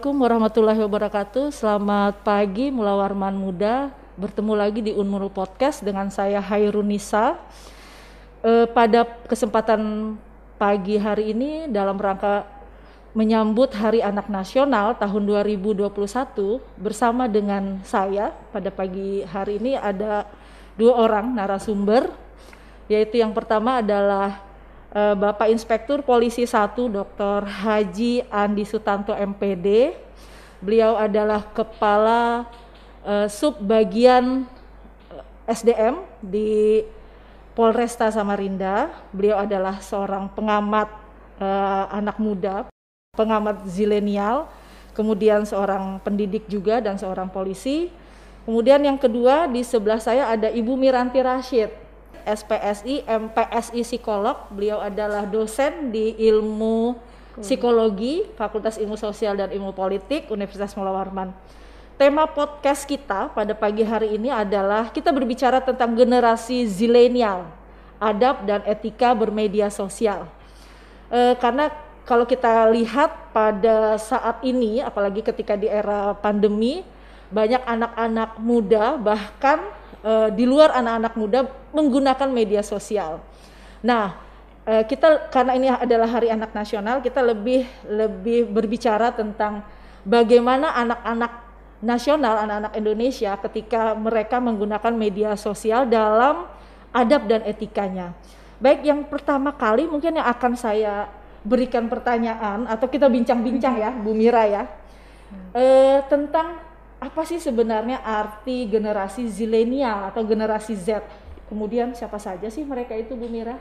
Assalamualaikum warahmatullahi wabarakatuh. Selamat pagi mula warman Muda. Bertemu lagi di Unmul Podcast dengan saya Hairunisa. E, pada kesempatan pagi hari ini dalam rangka menyambut Hari Anak Nasional tahun 2021 bersama dengan saya pada pagi hari ini ada dua orang narasumber yaitu yang pertama adalah Eh, Bapak Inspektur Polisi 1 Dr. Haji Andi Sutanto MPD. Beliau adalah kepala uh, subbagian eh, SDM di Polresta Samarinda. Beliau adalah seorang pengamat uh, anak muda, pengamat zilenial, kemudian seorang pendidik juga dan seorang polisi. Kemudian yang kedua di sebelah saya ada Ibu Miranti Rashid. SPSI, MPSI psikolog. Beliau adalah dosen di ilmu psikologi Fakultas Ilmu Sosial dan Ilmu Politik Universitas Mula Warman. Tema podcast kita pada pagi hari ini adalah kita berbicara tentang generasi zilenial, adab dan etika bermedia sosial. E, karena kalau kita lihat pada saat ini, apalagi ketika di era pandemi, banyak anak-anak muda bahkan uh, di luar anak-anak muda menggunakan media sosial. Nah, uh, kita karena ini adalah Hari Anak Nasional, kita lebih lebih berbicara tentang bagaimana anak-anak nasional, anak-anak Indonesia ketika mereka menggunakan media sosial dalam adab dan etikanya. Baik, yang pertama kali mungkin yang akan saya berikan pertanyaan atau kita bincang-bincang ya, Bu Mira ya, hmm. Eh, tentang apa sih sebenarnya arti generasi zilenial atau generasi Z? Kemudian siapa saja sih mereka itu Bu Mira?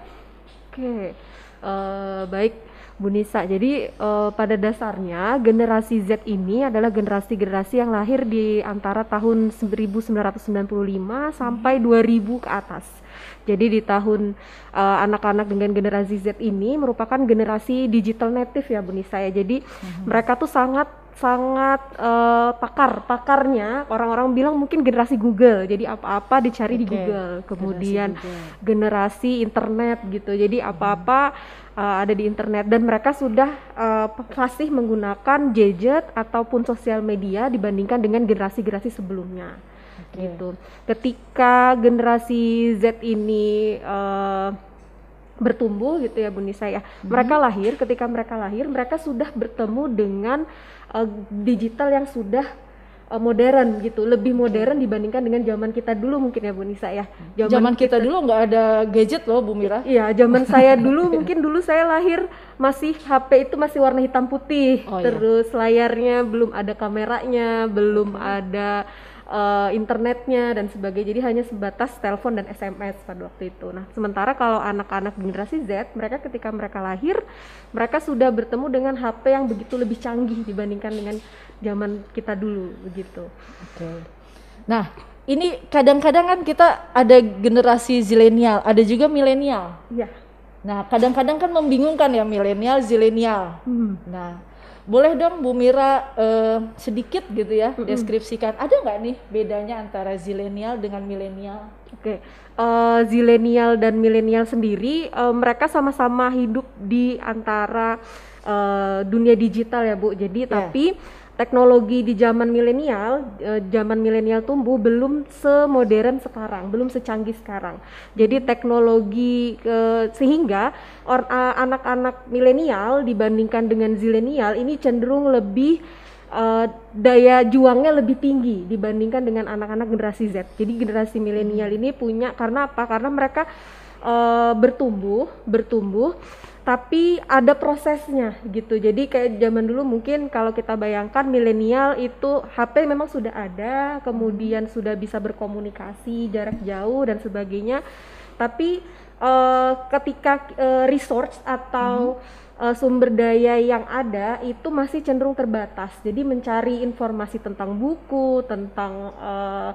Oke, okay. uh, eh, baik Bu Nisa. Jadi uh, pada dasarnya generasi Z ini adalah generasi-generasi yang lahir di antara tahun 1995 sampai 2000 hmm. ke atas. Jadi di tahun eh, anak-anak uh, dengan generasi Z ini merupakan generasi digital native ya Bu Nisa ya. Jadi hmm. mereka tuh sangat sangat uh, pakar pakarnya orang-orang bilang mungkin generasi Google jadi apa-apa dicari okay. di Google kemudian generasi, Google. generasi internet gitu jadi hmm. apa-apa uh, ada di internet dan mereka sudah uh, eh, pasti menggunakan gadget ataupun sosial media dibandingkan dengan generasi-generasi sebelumnya okay. gitu ketika generasi Z ini uh, bertumbuh gitu ya Bunda saya. Hmm. Mereka lahir, ketika mereka lahir mereka sudah bertemu dengan uh, digital yang sudah eh, modern gitu, lebih modern dibandingkan dengan zaman kita dulu mungkin ya Bu Nisa ya. Zaman, zaman kita, kita dulu nggak ada gadget loh Bu Mira. Iya, zaman saya dulu mungkin dulu saya lahir masih HP itu masih warna hitam putih, oh, iya. terus iya. layarnya belum ada kameranya, belum hmm. ada uh, internetnya dan sebagainya jadi hanya sebatas telepon dan SMS pada waktu itu. Nah, sementara kalau anak-anak generasi Z, mereka ketika mereka lahir, mereka sudah bertemu dengan HP yang begitu lebih canggih dibandingkan dengan zaman kita dulu begitu. Oke. Nah, ini kadang-kadang kan kita ada generasi zilenial, ada juga milenial. Iya. Nah, kadang-kadang kan membingungkan ya milenial, zilenial. Hmm. Nah, boleh dong Bu Mira uh, sedikit gitu ya mm-hmm. deskripsikan ada nggak nih bedanya antara zilenial dengan milenial? Oke, okay. uh, eh, zilenial dan milenial sendiri uh, mereka sama-sama hidup di antara uh, dunia digital ya Bu. Jadi yeah. tapi teknologi di zaman milenial, eh, zaman milenial tumbuh belum semodern sekarang, belum secanggih sekarang. Jadi teknologi eh, sehingga eh, anak-anak milenial dibandingkan dengan zilenial ini cenderung lebih daya juangnya lebih tinggi dibandingkan dengan anak-anak generasi Z. Jadi generasi milenial ini punya karena apa? Karena mereka uh, bertumbuh, bertumbuh tapi ada prosesnya gitu. Jadi kayak zaman dulu mungkin kalau kita bayangkan milenial itu HP memang sudah ada, kemudian hmm. sudah bisa berkomunikasi jarak jauh dan sebagainya. Tapi uh, ketika uh, eh, resource atau hmm. uh, sumber daya yang ada itu masih cenderung terbatas. Jadi mencari informasi tentang buku, tentang uh,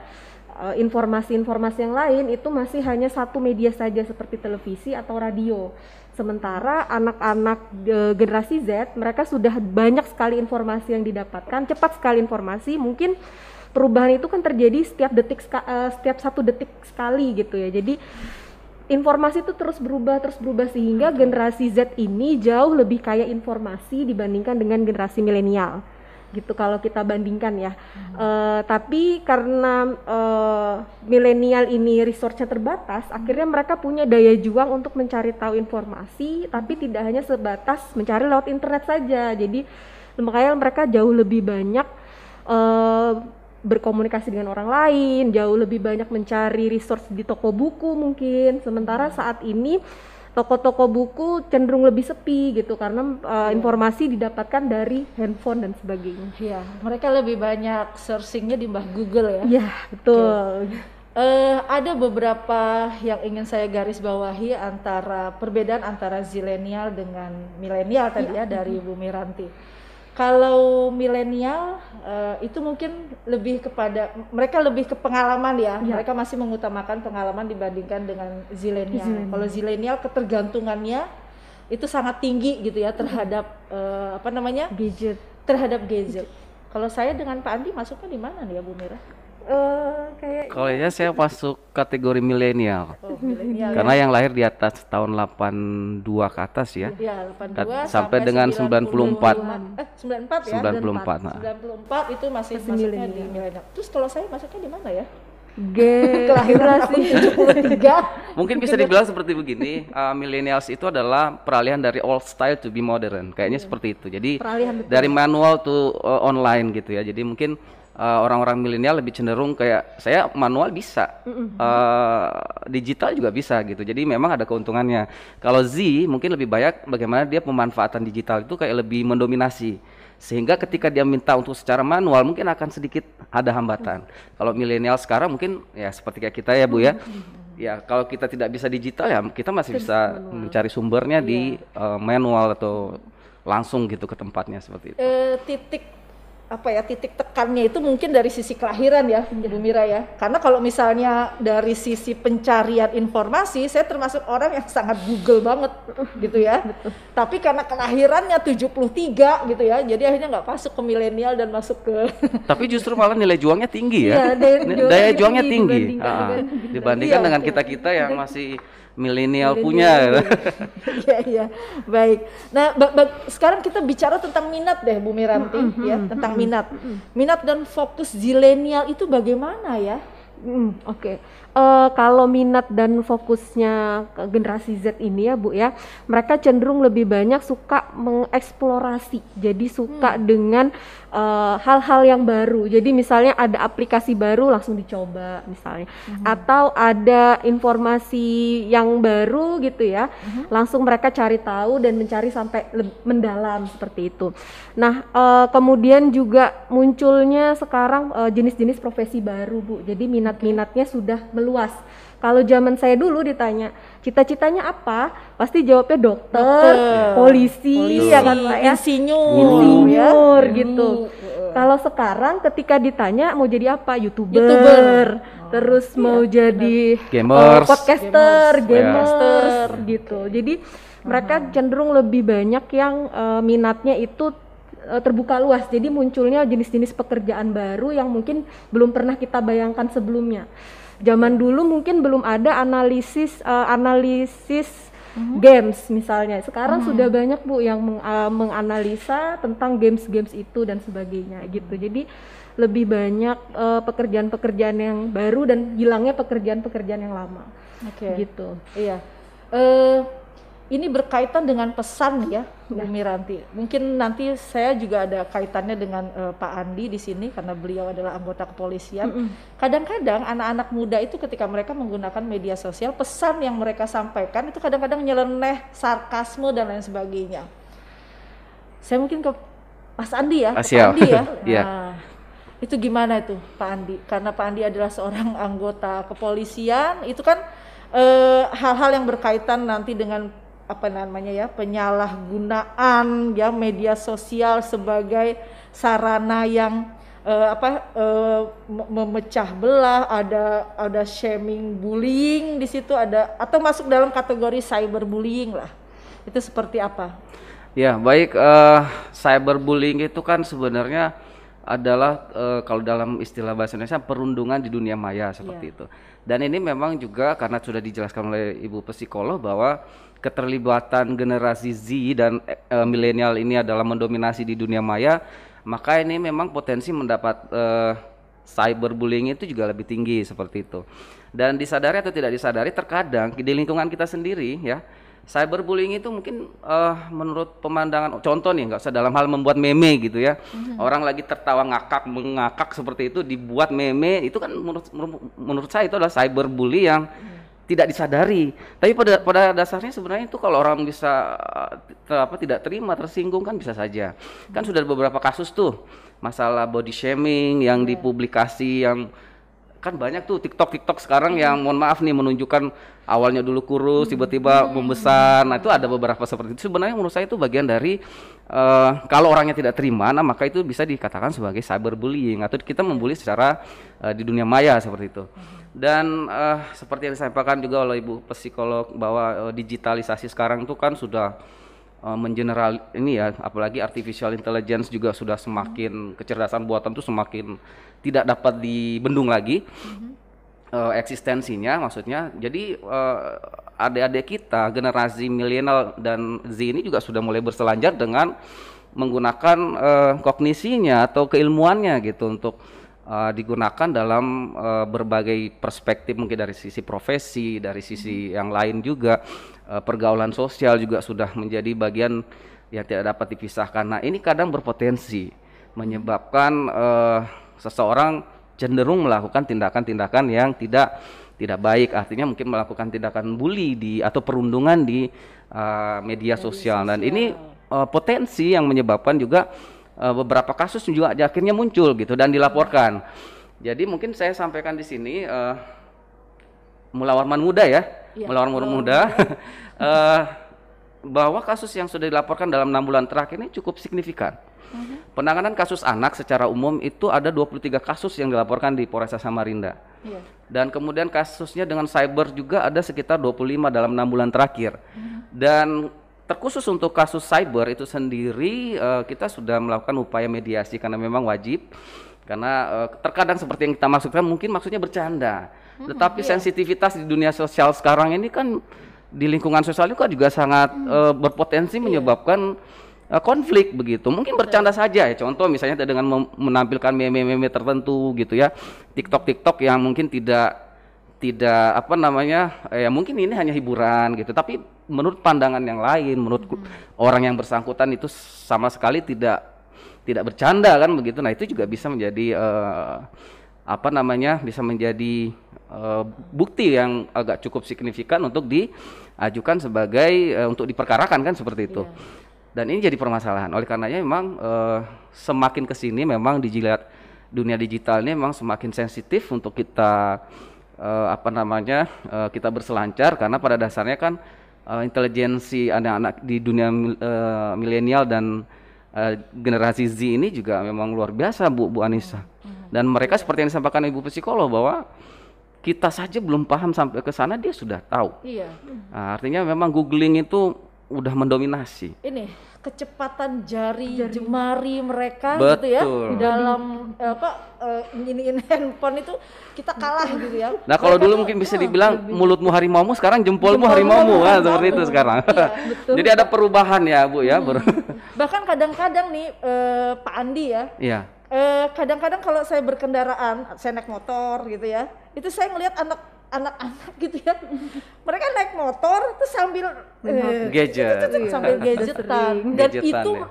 informasi-informasi yang lain itu masih hanya satu media saja seperti televisi atau radio. Sementara anak-anak e, generasi Z, mereka sudah banyak sekali informasi yang didapatkan, cepat sekali informasi. Mungkin perubahan itu kan terjadi setiap detik, e, setiap satu detik sekali gitu ya. Jadi informasi itu terus berubah, terus berubah sehingga generasi Z ini jauh lebih kaya informasi dibandingkan dengan generasi milenial gitu kalau kita bandingkan ya. Hmm. Uh, tapi karena uh, milenial ini resource-nya terbatas, hmm. akhirnya mereka punya daya juang untuk mencari tahu informasi, tapi tidak hanya sebatas mencari lewat internet saja. Jadi makanya mereka jauh lebih banyak uh, berkomunikasi dengan orang lain, jauh lebih banyak mencari resource di toko buku mungkin. Sementara saat ini toko-toko buku cenderung lebih sepi gitu karena uh, informasi didapatkan dari handphone dan sebagainya. Iya, mereka lebih banyak searchingnya di mbah Google ya. Iya, betul. Okay. Uh, eh, ada beberapa yang ingin saya garis bawahi antara perbedaan antara zilenial dengan milenial tadi ya, ya dari Bu Miranti kalau milenial uh, itu mungkin lebih kepada mereka lebih ke pengalaman ya. ya. Mereka masih mengutamakan pengalaman dibandingkan dengan zilenial. Kalau zilenial ketergantungannya itu sangat tinggi gitu ya terhadap uh, apa namanya? gadget. Terhadap gadget. gadget. Kalau saya dengan Pak Andi masuknya di mana nih ya Bu Mira? Uh, kalau Kolenya ya, saya masuk kategori milenial. Oh, Karena ya. yang lahir di atas tahun 82 ke atas ya. ya 82 sampai, sampai dengan 94. 94. Eh, 94 ya. 94. 94, 94 itu masih, masih masuknya di milenial. Terus kalau saya masuknya di mana ya? G kelahiran 73 mungkin bisa dibilang seperti begini uh, millennials itu adalah peralihan dari old style to be modern kayaknya hmm. seperti itu jadi peralihan dari manual to uh, online gitu ya jadi mungkin orang eh, orang-orang milenial lebih cenderung kayak saya manual bisa, uh, digital juga bisa gitu. Jadi memang ada keuntungannya. Kalau Z mungkin lebih banyak bagaimana dia pemanfaatan digital itu kayak lebih mendominasi. Sehingga ketika dia minta untuk secara manual mungkin akan sedikit ada hambatan. Kalau milenial sekarang mungkin ya seperti kayak kita ya Bu ya. Ya kalau kita tidak bisa digital ya kita masih bisa mencari sumbernya di uh, manual atau langsung gitu ke tempatnya seperti itu. E, titik apa ya titik tekannya itu mungkin dari sisi kelahiran ya Bu Mira ya karena kalau misalnya dari sisi pencarian informasi saya termasuk orang yang sangat Google banget gitu ya tapi karena kelahirannya 73 gitu ya jadi akhirnya nggak masuk ke milenial dan masuk ke tapi justru malah nilai juangnya tinggi ya, ya daya, juangnya tinggi ah, dibandingkan iya, dengan kita kita yang masih milenial punya. Iya iya. Baik. Nah, ba ba sekarang kita bicara tentang minat deh Bu Miranti mm -hmm. ya, tentang mm -hmm. minat. Minat dan fokus zilenial itu bagaimana ya? Mm, Oke, okay. uh, eh, kalau minat dan fokusnya ke generasi Z ini ya Bu ya, mereka cenderung lebih banyak suka mengeksplorasi, jadi suka hmm. dengan Eh, hal-hal uh, yang baru. Jadi misalnya ada aplikasi baru langsung dicoba misalnya, mm-hmm. atau ada informasi yang baru gitu ya, mm-hmm. langsung mereka cari tahu dan mencari sampai mendalam seperti itu. Nah uh, kemudian juga munculnya sekarang eh, jenis-jenis uh, profesi baru bu. Jadi minat-minatnya sudah meluas kalau zaman saya dulu ditanya, cita-citanya apa? Pasti jawabnya dokter, dokter. Polisi, ya polisi, ya kan Pak ya? Insinyur. Insinyur ya? gitu. Hmm. Kalau sekarang ketika ditanya mau jadi apa? YouTuber. YouTuber. Oh, terus iya, mau jadi gamers, eh, podcaster, gamers, gamers yeah. gitu. Jadi mereka cenderung lebih banyak yang uh, minatnya itu eh, terbuka luas. Jadi munculnya jenis-jenis pekerjaan baru yang mungkin belum pernah kita bayangkan sebelumnya zaman dulu mungkin belum ada analisis uh, analisis mm-hmm. games misalnya. Sekarang mm-hmm. sudah banyak Bu yang meng, uh, menganalisa tentang games-games itu dan sebagainya gitu. Jadi lebih banyak uh, pekerjaan-pekerjaan yang baru dan hilangnya pekerjaan-pekerjaan yang lama. Oke. Okay. Gitu. Iya. Uh, ini berkaitan dengan pesan ya Bu ya. Miranti. Mungkin nanti saya juga ada kaitannya dengan uh, Pak Andi di sini karena beliau adalah anggota kepolisian. Kadang-kadang anak-anak muda itu ketika mereka menggunakan media sosial, pesan yang mereka sampaikan itu kadang-kadang nyeleneh, sarkasme dan lain sebagainya. Saya mungkin ke Mas Andi ya, Mas Pak Andi ya. yeah. Iya. itu gimana itu Pak Andi? Karena Pak Andi adalah seorang anggota kepolisian, itu kan eh, hal-hal e, yang berkaitan nanti dengan apa namanya ya penyalahgunaan ya media sosial sebagai sarana yang uh, apa uh, memecah belah ada ada shaming bullying di situ ada atau masuk dalam kategori cyberbullying lah itu seperti apa ya baik uh, cyberbullying itu kan sebenarnya adalah e, kalau dalam istilah bahasa Indonesia perundungan di dunia maya seperti yeah. itu. Dan ini memang juga karena sudah dijelaskan oleh Ibu psikolog bahwa keterlibatan generasi Z dan e, milenial ini adalah mendominasi di dunia maya, maka ini memang potensi mendapat e, cyberbullying itu juga lebih tinggi seperti itu. Dan disadari atau tidak disadari terkadang di lingkungan kita sendiri ya cyberbullying itu mungkin uh, menurut pemandangan contoh nih nggak usah dalam hal membuat meme gitu ya hmm orang lagi tertawa ngakak mengakak seperti itu dibuat meme itu kan menurut menurut saya itu adalah cyberbully yang hmm tidak disadari tapi pada pada dasarnya sebenarnya itu kalau orang bisa eh, ter, apa tidak terima tersinggung kan bisa saja hmm kan mhm. sudah beberapa kasus tuh masalah body shaming yang yeah. dipublikasi yang kan banyak tuh TikTok TikTok sekarang yang mohon maaf nih menunjukkan awalnya dulu kurus tiba-tiba membesar. Nah, itu ada beberapa seperti itu. Sebenarnya menurut saya itu bagian dari uh, kalau orangnya tidak terima, nah maka itu bisa dikatakan sebagai cyberbullying atau kita membuli secara uh, di dunia maya seperti itu. Dan uh, seperti yang disampaikan juga oleh Ibu psikolog bahwa uh, digitalisasi sekarang itu kan sudah uh, mengeneral ini ya apalagi artificial intelligence juga sudah semakin hmm. kecerdasan buatan itu semakin tidak dapat dibendung lagi hmm. uh, eksistensinya maksudnya jadi adik eh, adik-adik kita generasi milenial dan Z ini juga sudah mulai berselanjar dengan menggunakan uh, kognisinya atau keilmuannya gitu untuk uh, digunakan dalam uh, berbagai perspektif mungkin dari sisi profesi, dari sisi hmm. yang lain juga. Eh, pergaulan sosial juga sudah menjadi bagian yang tidak dapat dipisahkan. Nah, ini kadang berpotensi menyebabkan uh, seseorang cenderung melakukan tindakan-tindakan yang tidak tidak baik. Artinya mungkin melakukan tindakan bully di atau perundungan di uh, media sosial. Dan ini uh, potensi yang menyebabkan juga uh, beberapa kasus juga akhirnya muncul gitu dan dilaporkan. Iya. Jadi mungkin saya sampaikan di sini uh, melawan muda ya ya. melawan umur muda uh, bahwa kasus yang sudah dilaporkan dalam enam bulan terakhir ini cukup signifikan. Uh-huh. Penanganan kasus anak secara umum itu ada 23 kasus yang dilaporkan di Polresta Samarinda. Yeah. Dan kemudian kasusnya dengan cyber juga ada sekitar 25 dalam enam bulan terakhir. Uh-huh. Dan terkhusus untuk kasus cyber itu sendiri uh, kita sudah melakukan upaya mediasi karena memang wajib karena uh, terkadang seperti yang kita maksudkan mungkin maksudnya bercanda Hmm, Tetapi iya. sensitivitas di dunia sosial sekarang ini kan di lingkungan sosial juga juga sangat hmm. uh, berpotensi iya. menyebabkan uh, konflik begitu. Mungkin bercanda saja ya. Contoh misalnya dengan menampilkan meme-meme tertentu gitu ya. TikTok-TikTok yang mungkin tidak tidak apa namanya eh, ya mungkin ini hanya hiburan gitu tapi menurut pandangan yang lain menurut hmm. orang yang bersangkutan itu sama sekali tidak tidak bercanda kan begitu nah itu juga bisa menjadi uh, apa namanya bisa menjadi uh, bukti yang agak cukup signifikan untuk diajukan sebagai uh, untuk diperkarakan kan seperti itu. Yeah. Dan ini jadi permasalahan. Oleh karenanya memang uh, semakin ke sini memang dijilat dunia digital ini memang semakin sensitif untuk kita uh, apa namanya? Uh, kita berselancar karena pada dasarnya kan uh, intelijensi anak-anak di dunia uh, milenial dan uh, generasi Z ini juga memang luar biasa Bu Bu Anissa. Hmm dan mereka seperti yang disampaikan ibu psikolog bahwa kita saja belum paham sampai ke sana dia sudah tahu. Iya. Nah, artinya memang googling itu udah mendominasi. Ini kecepatan jari, jari. jemari mereka Betul. gitu ya dalam eh, apa uh, eh, ini handphone itu kita kalah gitu ya. Nah, kalau dulu mungkin bisa iya. dibilang lebih. mulutmu harimaumu sekarang jempolmu, harimau harimaumu kan seperti itu sekarang. Iya, betul. Jadi ada perubahan ya, Bu ya. Hmm. Bahkan kadang-kadang nih uh, Pak Andi ya. Iya Eh, kadang-kadang kalau saya berkendaraan, saya naik motor gitu ya, itu saya ngelihat anak anak-anak gitu ya, mereka naik motor itu sambil eh, gadget, sambil iya. gadgetan, dan itu ya.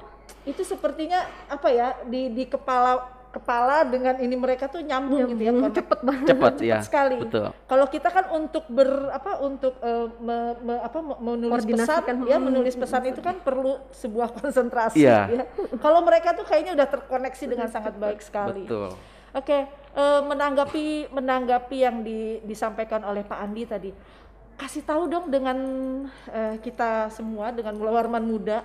itu sepertinya apa ya di di kepala kepala dengan ini mereka tuh nyambung, gitu ya kontak. cepet banget cepet, cepet ya, sekali kalau kita kan untuk ber apa untuk uh, me, me, apa menulis pesan ya, hmm, ya menulis pesan itu kan perlu sebuah konsentrasi ya, ya kalau mereka tuh kayaknya udah terkoneksi dengan sangat baik sekali betul oke uh, menanggapi menanggapi yang di, disampaikan oleh Pak Andi tadi kasih tahu dong dengan uh, kita semua dengan warman muda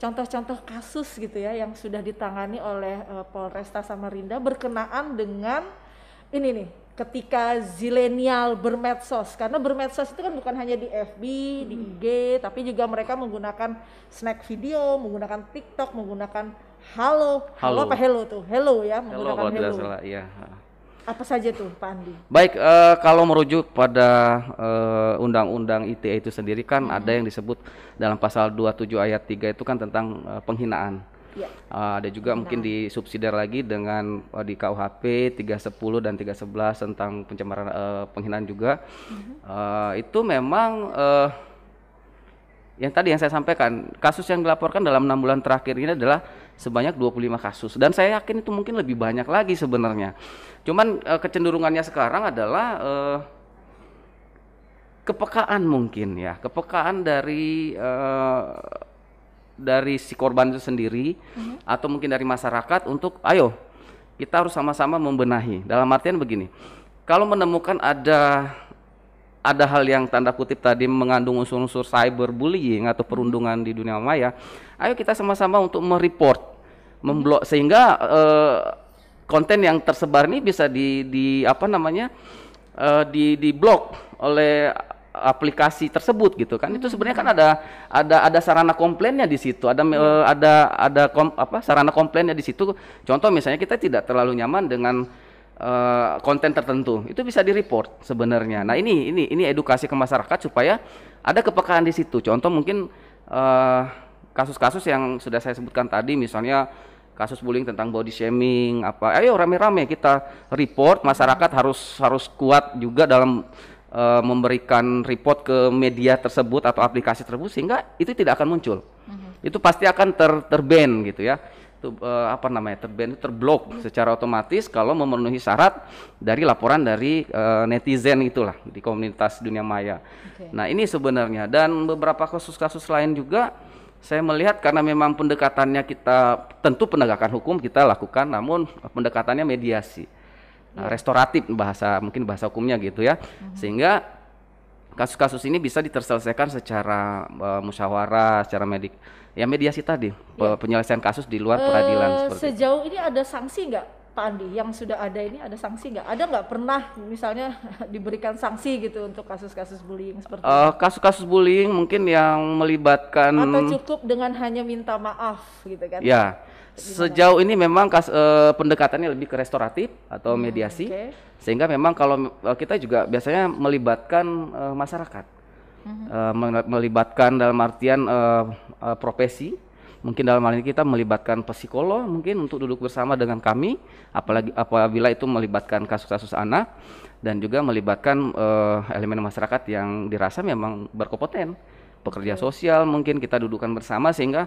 contoh-contoh kasus gitu ya yang sudah ditangani oleh uh, Polresta Samarinda berkenaan dengan ini nih ketika zilenial bermedsos karena bermedsos itu kan bukan hanya di FB, hmm. di IG, tapi juga mereka menggunakan snack video, menggunakan TikTok, menggunakan Halo, Halo, Halo apa Hello tuh? halo ya, menggunakan halo salah, iya. Apa saja tuh Pak Andi? Baik, uh, kalau merujuk pada eh, Undang-Undang uh, ITE itu sendiri kan hmm. ada yang disebut dalam pasal 27 ayat 3 itu kan tentang uh, penghinaan. Ya. Uh, ada juga nah. mungkin disubsidiar lagi dengan uh, di KUHP 310 dan 311 tentang pencemaran uh, penghinaan juga. Uh -huh. uh, itu memang uh, yang tadi yang saya sampaikan, kasus yang dilaporkan dalam enam bulan terakhir ini adalah sebanyak 25 kasus dan saya yakin itu mungkin lebih banyak lagi sebenarnya. Cuman e, kecenderungannya sekarang adalah e, kepekaan mungkin ya, kepekaan dari e, dari si korban itu sendiri mm-hmm. atau mungkin dari masyarakat untuk ayo kita harus sama-sama membenahi. Dalam artian begini. Kalau menemukan ada ada hal yang tanda kutip tadi mengandung unsur-unsur cyberbullying atau perundungan di dunia maya, ayo kita sama-sama untuk mereport, memblok sehingga eh, konten yang tersebar ini bisa di, di apa namanya eh, di di blok oleh aplikasi tersebut gitu kan. Itu sebenarnya kan ada ada ada sarana komplainnya di situ, ada hmm. ada ada kom, apa sarana komplainnya di situ. Contoh misalnya kita tidak terlalu nyaman dengan Eh, konten tertentu itu bisa di report sebenarnya. Nah ini ini ini edukasi ke masyarakat supaya ada kepekaan di situ. Contoh mungkin eh, kasus-kasus uh, yang sudah saya sebutkan tadi, misalnya kasus bullying tentang body shaming apa. Ayo rame-rame kita report. Masyarakat harus harus kuat juga dalam uh, memberikan report ke media tersebut atau aplikasi tersebut sehingga itu tidak akan muncul. -hmm. Itu pasti akan ter terban gitu ya tuh, eh, uh, apa namanya terban terblok secara otomatis kalau memenuhi syarat dari laporan dari uh, netizen itulah di komunitas dunia maya. Okay. Nah ini sebenarnya dan beberapa kasus-kasus lain juga saya melihat karena memang pendekatannya kita tentu penegakan hukum kita lakukan namun pendekatannya mediasi yeah. Iya. restoratif bahasa mungkin bahasa hukumnya gitu ya hmm sehingga kasus-kasus ini bisa diterselesaikan secara uh, musyawarah secara medik ya mediasi tadi ya. penyelesaian kasus di luar uh, peradilan. Eh, sejauh ini ada sanksi nggak, Pak Andi? Yang sudah ada ini ada sanksi nggak? Ada nggak pernah misalnya diberikan sanksi gitu untuk kasus-kasus bullying seperti? Uh, itu? kasus-kasus bullying mungkin yang melibatkan atau cukup dengan hanya minta maaf gitu kan? Ya. Sejauh ini memang kas, uh, pendekatannya lebih ke restoratif atau hmm, mediasi, hmm, okay. sehingga memang kalau kita juga biasanya melibatkan uh, masyarakat mm-hmm. uh, melibatkan dalam artian uh, uh, profesi mungkin dalam hal ini kita melibatkan psikolog mungkin untuk duduk bersama dengan kami apalagi apabila itu melibatkan kasus-kasus anak dan juga melibatkan uh, elemen masyarakat yang dirasa memang berkompeten pekerja iya. sosial mungkin kita dudukkan bersama sehingga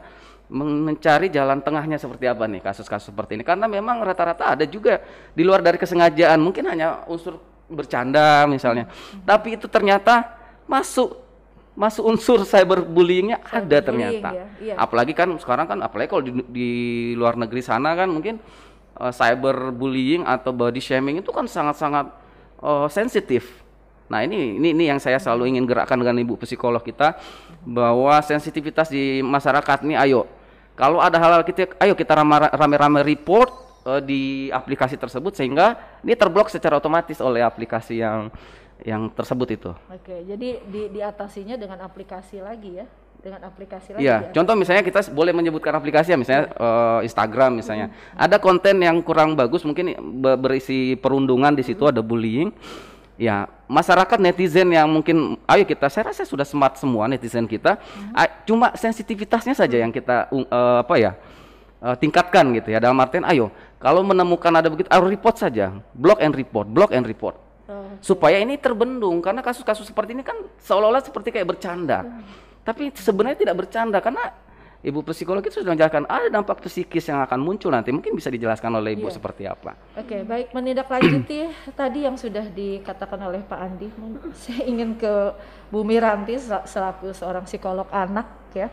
mencari jalan tengahnya seperti apa nih kasus-kasus seperti ini karena memang rata-rata ada juga di luar dari kesengajaan mungkin hanya unsur bercanda misalnya mhm. tapi itu ternyata masuk masuk unsur cyberbullyingnya ada ternyata. Ya, iya. Apalagi kan sekarang kan apalagi kalau di, di luar negeri sana kan mungkin uh, cyberbullying atau body shaming itu kan sangat-sangat uh, sensitif. Nah ini ini ini yang saya selalu ingin gerakkan dengan ibu psikolog kita bahwa sensitivitas di masyarakat ini, ayo kalau ada hal-hal kita ayo kita rame-rame report uh, di aplikasi tersebut sehingga ini terblok secara otomatis oleh aplikasi yang yang tersebut itu. Oke, jadi di diatasinya dengan aplikasi lagi ya, dengan aplikasi lagi. Iya, contoh misalnya kita boleh menyebutkan aplikasi ya, misalnya ya. Uh, Instagram misalnya. Hmm. Ada konten yang kurang bagus, mungkin berisi perundungan di situ hmm. ada bullying. Ya, masyarakat netizen yang mungkin ayo kita saya rasa sudah smart semua netizen kita. Hmm. Cuma sensitivitasnya saja yang kita uh, apa ya? Eh, tingkatkan gitu ya dalam artian ayo kalau menemukan ada begitu harus ah, report saja block and report block and report Supaya ini terbendung karena kasus-kasus seperti ini kan seolah-olah seperti kayak bercanda. Hmm. Tapi sebenarnya tidak bercanda karena Ibu psikolog itu sudah menjelaskan ada dampak psikis yang akan muncul nanti. Mungkin bisa dijelaskan oleh Ibu yeah. seperti apa. Oke, okay, baik menindaklanjuti tadi yang sudah dikatakan oleh Pak Andi. Saya ingin ke Bu Miranti selaku seorang psikolog anak ya.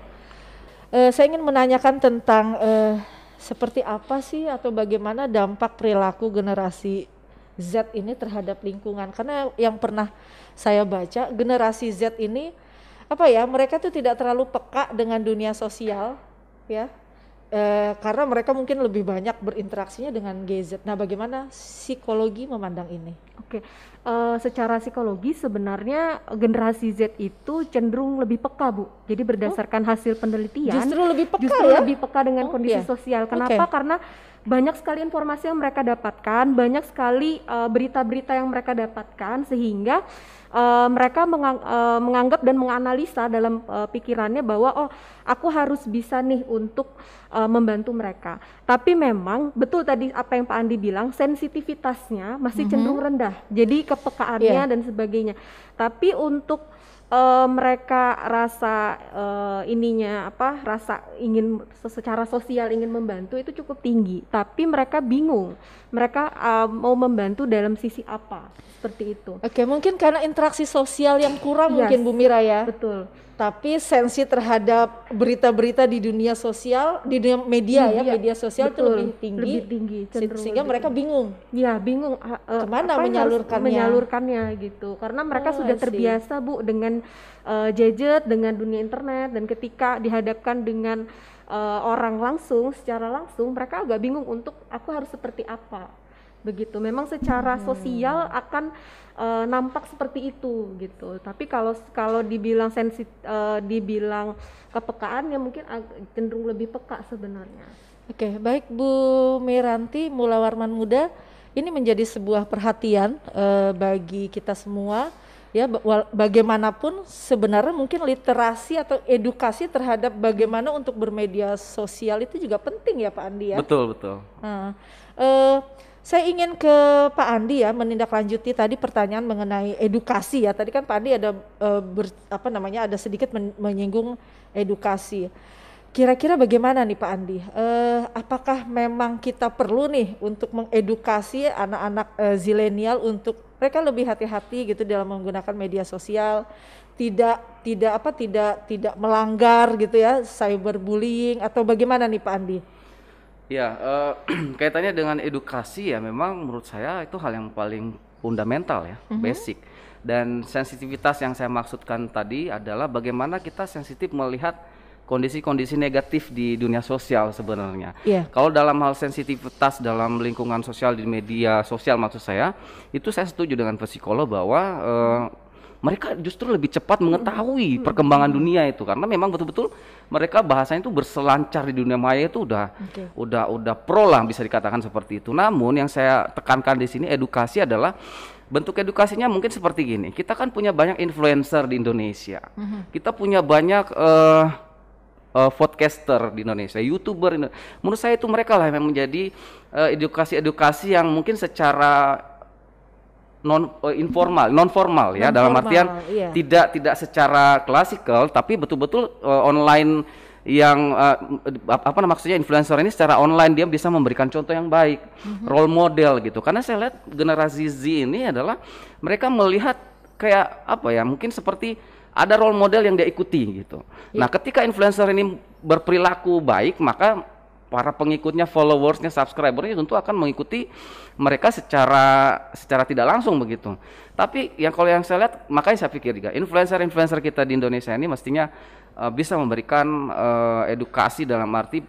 Uh, saya ingin menanyakan tentang uh, seperti apa sih atau bagaimana dampak perilaku generasi Z ini terhadap lingkungan karena yang pernah saya baca generasi Z ini apa ya mereka tuh tidak terlalu peka dengan dunia sosial ya e, karena mereka mungkin lebih banyak berinteraksinya dengan GZ. Nah, bagaimana psikologi memandang ini? Oke, e, secara psikologi sebenarnya generasi Z itu cenderung lebih peka, Bu. Jadi berdasarkan oh. hasil penelitian, justru lebih peka, justru ya? lebih peka dengan oh, kondisi iya. sosial. Kenapa? Okay. Karena banyak sekali informasi yang mereka dapatkan, banyak sekali eh, berita-berita uh, yang mereka dapatkan sehingga uh, mereka mengang, uh, menganggap dan menganalisa dalam uh, pikirannya bahwa oh aku harus bisa nih untuk uh, membantu mereka. Tapi memang betul tadi apa yang Pak Andi bilang sensitivitasnya masih mm-hmm. cenderung rendah. Jadi kepekaannya yeah. dan sebagainya. Tapi untuk uh, mereka rasa uh, ininya apa rasa ingin secara sosial ingin membantu itu cukup tinggi tapi mereka bingung mereka uh, mau membantu dalam sisi apa seperti itu oke mungkin karena interaksi sosial yang kurang yes. mungkin Bu Mira ya betul tapi sensi terhadap berita-berita di dunia sosial, di dunia media ya, ya media sosial itu lebih tinggi, lebih tinggi sehingga lebih mereka bingung. Ya bingung. Uh, Kemana menyalurkannya? Menyalurkannya gitu, karena mereka oh, sudah terbiasa bu dengan uh, gadget, dengan dunia internet, dan ketika dihadapkan dengan uh, orang langsung, secara langsung, mereka agak bingung untuk aku harus seperti apa begitu. Memang secara hmm. sosial akan uh, nampak seperti itu gitu. Tapi kalau kalau dibilang sensit uh, eh, dibilang kepekaan ya mungkin cenderung lebih peka sebenarnya. Oke, baik Bu Miranti Warman Muda, ini menjadi sebuah perhatian uh, bagi kita semua ya bagaimanapun sebenarnya mungkin literasi atau edukasi terhadap bagaimana untuk bermedia sosial itu juga penting ya Pak Andi ya. Betul betul. Nah, uh, saya ingin ke Pak Andi ya menindaklanjuti tadi pertanyaan mengenai edukasi ya. Tadi kan Pak Andi ada eh, ber, apa namanya ada sedikit men menyinggung edukasi. Kira-kira bagaimana nih Pak Andi? Eh, apakah memang kita perlu nih untuk mengedukasi anak-anak eh, zilenial untuk mereka lebih hati-hati gitu dalam menggunakan media sosial, tidak tidak apa tidak tidak melanggar gitu ya cyberbullying atau bagaimana nih Pak Andi? Ya, uh, kaitannya dengan edukasi ya memang menurut saya itu hal yang paling fundamental ya, mm-hmm. basic. Dan sensitivitas yang saya maksudkan tadi adalah bagaimana kita sensitif melihat kondisi-kondisi negatif di dunia sosial sebenarnya. Yeah. Kalau dalam hal sensitivitas dalam lingkungan sosial di media sosial maksud saya, itu saya setuju dengan psikolog bahwa uh, mereka justru lebih cepat mengetahui perkembangan dunia itu karena memang betul-betul mereka bahasanya itu berselancar di dunia maya itu udah okay. udah udah pro lah bisa dikatakan seperti itu. Namun yang saya tekankan di sini edukasi adalah bentuk edukasinya mungkin seperti gini. Kita kan punya banyak influencer di Indonesia. -hmm. Kita punya banyak uh, uh, podcaster di Indonesia, youtuber. Menurut saya itu mereka lah yang menjadi eh, edukasi-edukasi uh, edukasi -edukasi yang mungkin secara non uh, informal, non formal ya -formal, dalam artian iya. tidak tidak secara klasikal tapi betul-betul uh, online yang uh, apa maksudnya influencer ini secara online dia bisa memberikan contoh yang baik, mm-hmm. role model gitu. Karena saya lihat generasi Z ini adalah mereka melihat kayak apa ya, mungkin seperti ada role model yang dia ikuti gitu. Yeah. Nah, iya. ketika influencer ini berperilaku baik, maka para pengikutnya, followersnya, subscribernya tentu akan mengikuti mereka secara secara tidak langsung begitu. Tapi yang kalau yang saya lihat, makanya saya pikir juga influencer-influencer kita di Indonesia ini mestinya uh, bisa memberikan uh, edukasi dalam arti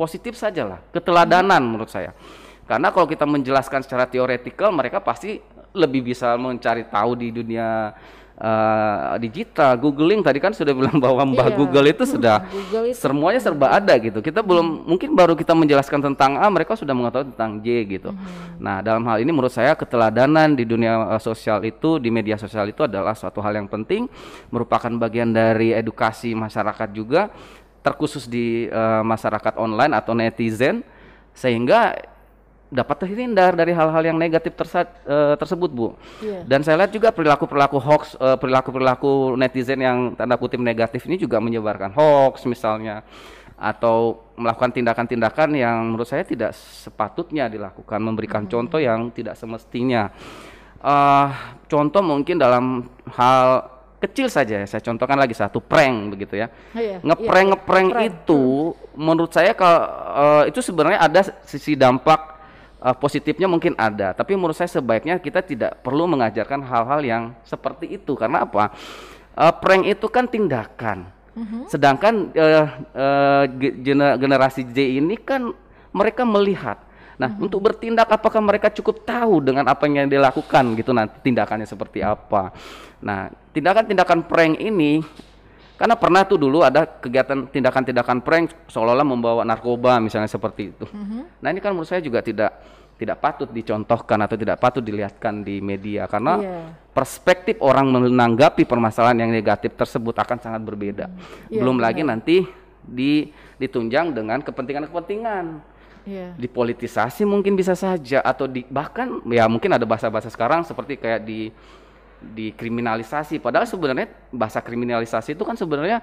positif saja lah, keteladanan hmm. menurut saya. Karena kalau kita menjelaskan secara teoretikal, mereka pasti lebih bisa mencari tahu di dunia uh, digital, googling tadi kan sudah bilang bahwa Mbak iya, Google itu sudah Google itu semuanya serba ada gitu. Kita hmm. belum mungkin baru kita menjelaskan tentang A, ah, mereka sudah mengetahui tentang J gitu. Hmm. Nah, dalam hal ini menurut saya keteladanan di dunia uh, sosial itu di media sosial itu adalah suatu hal yang penting, merupakan bagian dari edukasi masyarakat juga terkhusus di uh, masyarakat online atau netizen sehingga dapat terhindar dari hal-hal yang negatif tersa, uh, tersebut bu. Yeah. Dan saya lihat juga perilaku perilaku hoax, uh, eh, perilaku perilaku netizen yang tanda kutip negatif ini juga menyebarkan hoax misalnya atau melakukan tindakan-tindakan yang menurut saya tidak sepatutnya dilakukan, memberikan mm -hmm. contoh yang tidak semestinya. Uh, contoh mungkin dalam hal kecil saja ya saya contohkan lagi satu prank begitu ya oh, iya, ngeprank ngeprank iya. itu menurut saya kalau uh, itu sebenarnya ada sisi dampak uh, positifnya mungkin ada, tapi menurut saya sebaiknya kita tidak perlu mengajarkan hal-hal yang seperti itu karena apa? Uh, prank itu kan tindakan. Mm-hmm. Sedangkan uh, uh, generasi Z ini kan mereka melihat. Nah, hmm untuk bertindak apakah mereka cukup tahu dengan apa yang dilakukan gitu nanti tindakannya seperti apa. Nah, tindakan-tindakan prank ini karena pernah tuh dulu ada kegiatan tindakan-tindakan prank seolah-olah membawa narkoba misalnya seperti itu. Mm -hmm. Nah ini kan menurut saya juga tidak tidak patut dicontohkan atau tidak patut dilihatkan di media karena yeah. perspektif orang menanggapi permasalahan yang negatif tersebut akan sangat berbeda. Mm. Yeah, Belum yeah. lagi nanti di ditunjang dengan kepentingan-kepentingan. Yeah. Dipolitisasi mungkin bisa saja atau di, bahkan ya mungkin ada bahasa-bahasa sekarang seperti kayak di dikriminalisasi. Padahal sebenarnya bahasa kriminalisasi itu kan sebenarnya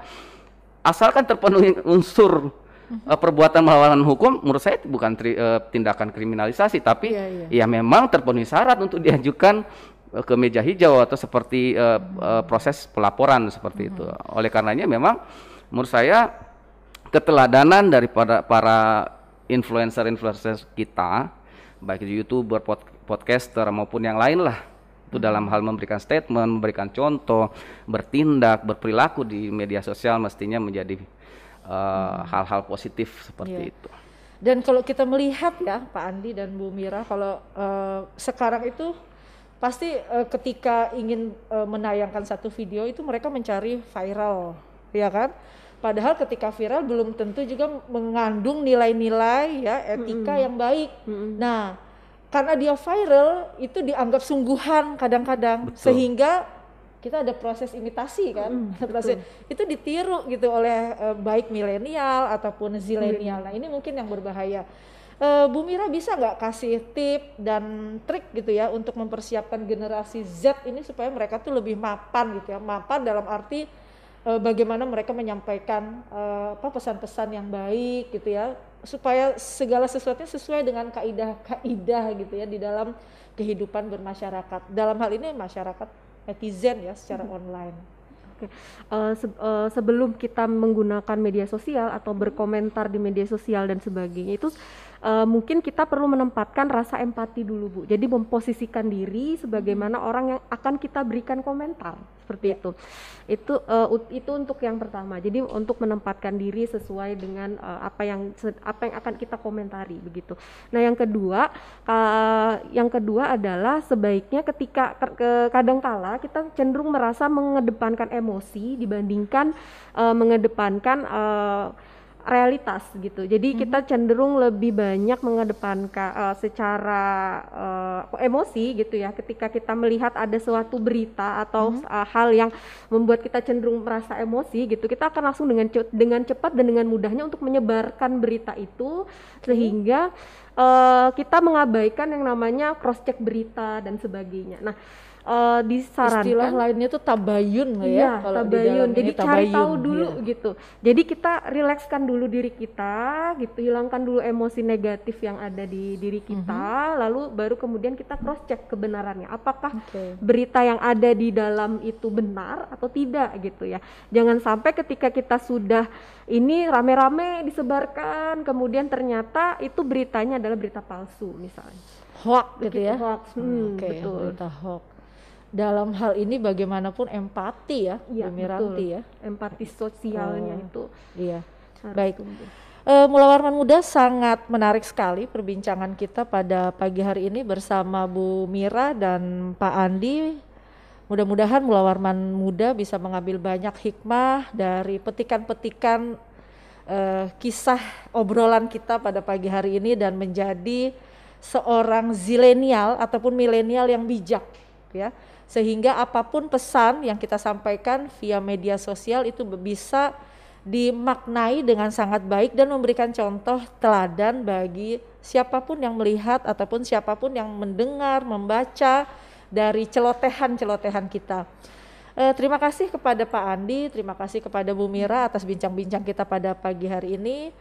asalkan terpenuhi unsur uh, perbuatan melawan hukum menurut saya bukan tri, uh, tindakan kriminalisasi tapi yeah, yeah. ya memang terpenuhi syarat untuk diajukan uh, ke meja hijau atau seperti uh, uh, proses pelaporan seperti mm -hmm. itu. Oleh karenanya memang menurut saya keteladanan daripada para influencer-influencer kita baik itu youtuber, pod podcaster maupun yang lain lah itu dalam hal memberikan statement, memberikan contoh, bertindak, berperilaku di media sosial mestinya menjadi eh, hmm. hal-hal uh, positif seperti yeah. itu. Dan kalau kita melihat ya Pak Andi dan Bu Mira kalau uh, sekarang itu pasti uh, ketika ingin uh, menayangkan satu video itu mereka mencari viral, ya kan? Padahal ketika viral belum tentu juga mengandung nilai-nilai ya etika mm -hmm. yang baik. Mm -hmm. Nah karena dia viral itu dianggap sungguhan kadang-kadang sehingga kita ada proses imitasi kan mm, proses itu ditiru gitu oleh e, baik milenial ataupun zilenial nah ini mungkin yang berbahaya e, Bu Mira bisa nggak kasih tip dan trik gitu ya untuk mempersiapkan generasi Z ini supaya mereka tuh lebih mapan gitu ya mapan dalam arti e, bagaimana mereka menyampaikan e, apa pesan-pesan yang baik gitu ya supaya segala sesuatunya sesuai dengan kaidah-kaidah gitu ya di dalam kehidupan bermasyarakat. Dalam hal ini masyarakat netizen ya secara mm-hmm. online. Oke, okay. uh, eh, se uh, sebelum kita menggunakan media sosial atau berkomentar di media sosial dan sebagainya itu uh, mungkin kita perlu menempatkan rasa empati dulu Bu. Jadi memposisikan diri sebagaimana hmm. orang yang akan kita berikan komentar seperti ya. itu. Itu uh, itu untuk yang pertama. Jadi untuk menempatkan diri sesuai dengan uh, apa yang apa yang akan kita komentari begitu. Nah, yang kedua uh, yang kedua adalah sebaiknya ketika ke, kadangkala kita cenderung merasa mengedepankan emosi dibandingkan uh, mengedepankan uh, realitas gitu. Jadi mm -hmm. kita cenderung lebih banyak mengedepankan uh, secara uh, emosi gitu ya. Ketika kita melihat ada suatu berita atau mm -hmm. uh, hal yang membuat kita cenderung merasa emosi gitu, kita akan langsung dengan ce dengan cepat dan dengan mudahnya untuk menyebarkan berita itu mhm. sehingga uh, kita mengabaikan yang namanya cross check berita dan sebagainya. Nah, uh, disarankan istilah lainnya tuh tabayun lah ya iya, kalau tabayun jadi tabayun. cari tahu dulu iya. gitu jadi kita rilekskan dulu diri kita gitu hilangkan dulu emosi negatif yang ada di diri kita mm -hmm. lalu baru kemudian kita cross check kebenarannya apakah okay. berita yang ada di dalam itu benar atau tidak gitu ya jangan sampai ketika kita sudah ini rame-rame disebarkan kemudian ternyata itu beritanya adalah berita palsu misalnya hoax gitu, ya hoax hmm, okay, betul berita hoax dalam hal ini bagaimanapun empati ya, ya Miranti ya. Empati sosialnya oh, itu. Iya. Baik. Tumbuh. Uh, Mula Warman Muda sangat menarik sekali perbincangan kita pada pagi hari ini bersama Bu Mira dan Pak Andi. Mudah-mudahan Mula Warman Muda bisa mengambil banyak hikmah dari petikan-petikan uh, kisah obrolan kita pada pagi hari ini dan menjadi seorang zilenial ataupun milenial yang bijak ya sehingga apapun pesan yang kita sampaikan via media sosial itu bisa dimaknai dengan sangat baik dan memberikan contoh teladan bagi siapapun yang melihat ataupun siapapun yang mendengar, membaca dari celotehan-celotehan kita. Eh, terima kasih kepada Pak Andi, terima kasih kepada Bu Mira atas bincang-bincang kita pada pagi hari ini.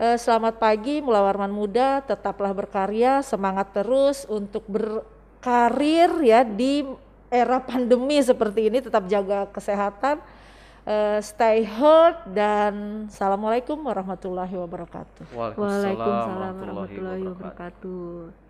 Eh, selamat pagi, mula warman Muda, tetaplah berkarya, semangat terus untuk berkarir ya di era pandemi seperti ini tetap jaga kesehatan, uh, stay healthy dan assalamualaikum warahmatullahi wabarakatuh. Waalaikumsalam, warahmatullahi wabarakatuh.